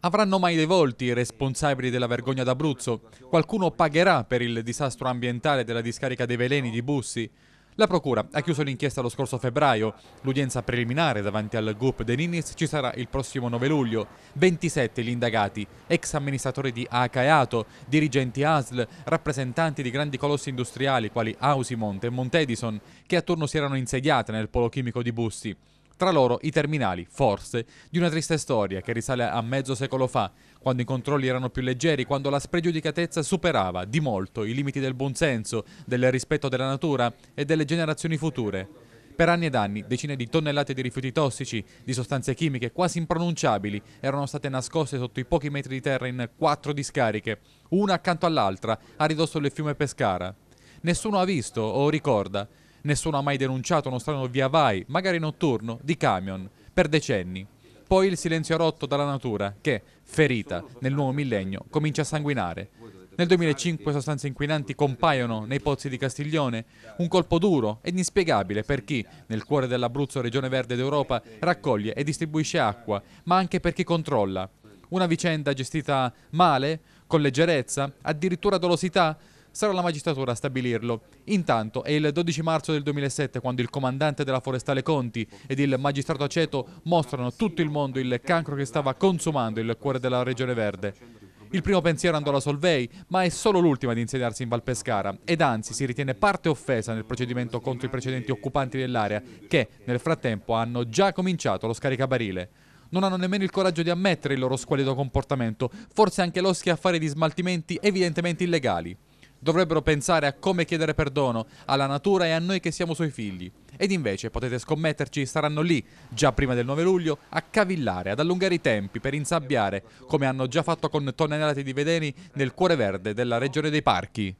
Avranno mai dei volti i responsabili della vergogna d'Abruzzo? Qualcuno pagherà per il disastro ambientale della discarica dei veleni di Bussi? La Procura ha chiuso l'inchiesta lo scorso febbraio. L'udienza preliminare davanti al GUP De Ninis ci sarà il prossimo 9 luglio. 27 gli indagati, ex amministratori di Acaeato, dirigenti ASL, rappresentanti di grandi colossi industriali quali Ausimont e Montedison, che attorno si erano insediate nel polo chimico di Bussi. Tra loro i terminali, forse, di una triste storia che risale a mezzo secolo fa, quando i controlli erano più leggeri, quando la spregiudicatezza superava di molto i limiti del buonsenso, del rispetto della natura e delle generazioni future. Per anni ed anni decine di tonnellate di rifiuti tossici, di sostanze chimiche quasi impronunciabili, erano state nascoste sotto i pochi metri di terra in quattro discariche, una accanto all'altra, a ridosso del fiume Pescara. Nessuno ha visto o ricorda, Nessuno ha mai denunciato uno strano via vai, magari notturno, di camion, per decenni. Poi il silenzio rotto dalla natura che, ferita, nel nuovo millennio comincia a sanguinare. Nel 2005 sostanze inquinanti compaiono nei pozzi di Castiglione, un colpo duro ed inspiegabile per chi, nel cuore dell'Abruzzo, regione verde d'Europa, raccoglie e distribuisce acqua, ma anche per chi controlla. Una vicenda gestita male, con leggerezza, addirittura dolosità, sarà la magistratura a stabilirlo. Intanto è il 12 marzo del 2007 quando il comandante della Forestale Conti ed il magistrato Aceto mostrano a tutto il mondo il cancro che stava consumando il cuore della Regione Verde. Il primo pensiero andò alla Solvei, ma è solo l'ultima ad insediarsi in Val Pescara ed anzi si ritiene parte offesa nel procedimento contro i precedenti occupanti dell'area che nel frattempo hanno già cominciato lo scaricabarile. Non hanno nemmeno il coraggio di ammettere il loro squalido comportamento, forse anche loschi a fare di smaltimenti evidentemente illegali dovrebbero pensare a come chiedere perdono alla natura e a noi che siamo suoi figli. Ed invece, potete scommetterci, saranno lì, già prima del 9 luglio, a cavillare, ad allungare i tempi per insabbiare, come hanno già fatto con tonnellate di vedeni nel cuore verde della regione dei parchi.